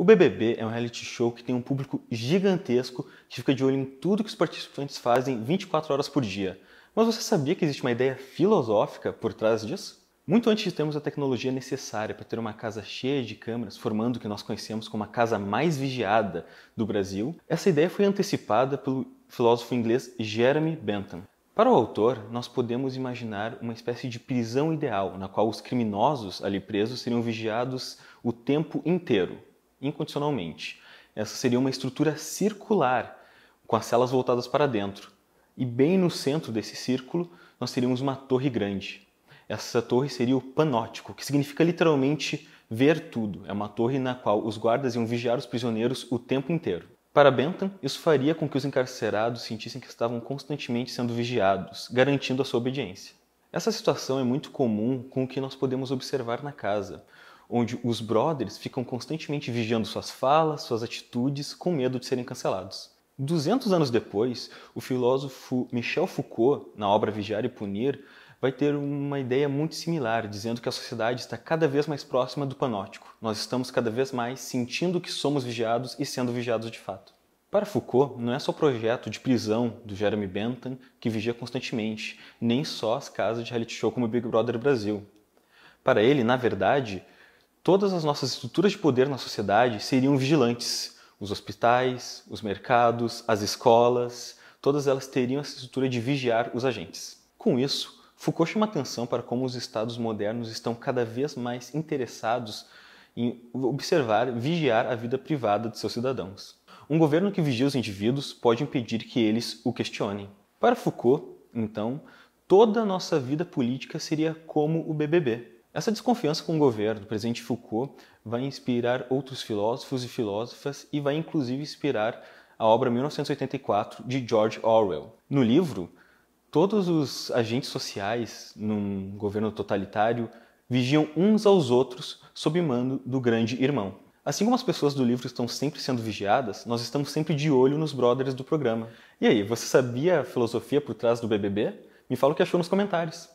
O BBB é um reality show que tem um público gigantesco que fica de olho em tudo que os participantes fazem 24 horas por dia. Mas você sabia que existe uma ideia filosófica por trás disso? Muito antes de termos a tecnologia necessária para ter uma casa cheia de câmeras, formando o que nós conhecemos como a casa mais vigiada do Brasil, essa ideia foi antecipada pelo filósofo inglês Jeremy Bentham. Para o autor, nós podemos imaginar uma espécie de prisão ideal, na qual os criminosos ali presos seriam vigiados o tempo inteiro incondicionalmente. Essa seria uma estrutura circular, com as celas voltadas para dentro. E bem no centro desse círculo, nós teríamos uma torre grande. Essa torre seria o panótico, que significa literalmente ver tudo. É uma torre na qual os guardas iam vigiar os prisioneiros o tempo inteiro. Para Bentham, isso faria com que os encarcerados sentissem que estavam constantemente sendo vigiados, garantindo a sua obediência. Essa situação é muito comum com o que nós podemos observar na casa onde os brothers ficam constantemente vigiando suas falas, suas atitudes, com medo de serem cancelados. 200 anos depois, o filósofo Michel Foucault, na obra Vigiar e Punir, vai ter uma ideia muito similar, dizendo que a sociedade está cada vez mais próxima do panóptico. Nós estamos cada vez mais sentindo que somos vigiados e sendo vigiados de fato. Para Foucault, não é só o projeto de prisão do Jeremy Bentham que vigia constantemente, nem só as casas de reality show como Big Brother Brasil. Para ele, na verdade, todas as nossas estruturas de poder na sociedade seriam vigilantes. Os hospitais, os mercados, as escolas, todas elas teriam essa estrutura de vigiar os agentes. Com isso, Foucault chama atenção para como os estados modernos estão cada vez mais interessados em observar, vigiar a vida privada de seus cidadãos. Um governo que vigia os indivíduos pode impedir que eles o questionem. Para Foucault, então, toda a nossa vida política seria como o BBB, essa desconfiança com o governo do presidente Foucault vai inspirar outros filósofos e filósofas e vai inclusive inspirar a obra 1984 de George Orwell. No livro, todos os agentes sociais num governo totalitário vigiam uns aos outros sob mando do grande irmão. Assim como as pessoas do livro estão sempre sendo vigiadas, nós estamos sempre de olho nos brothers do programa. E aí, você sabia a filosofia por trás do BBB? Me fala o que achou nos comentários.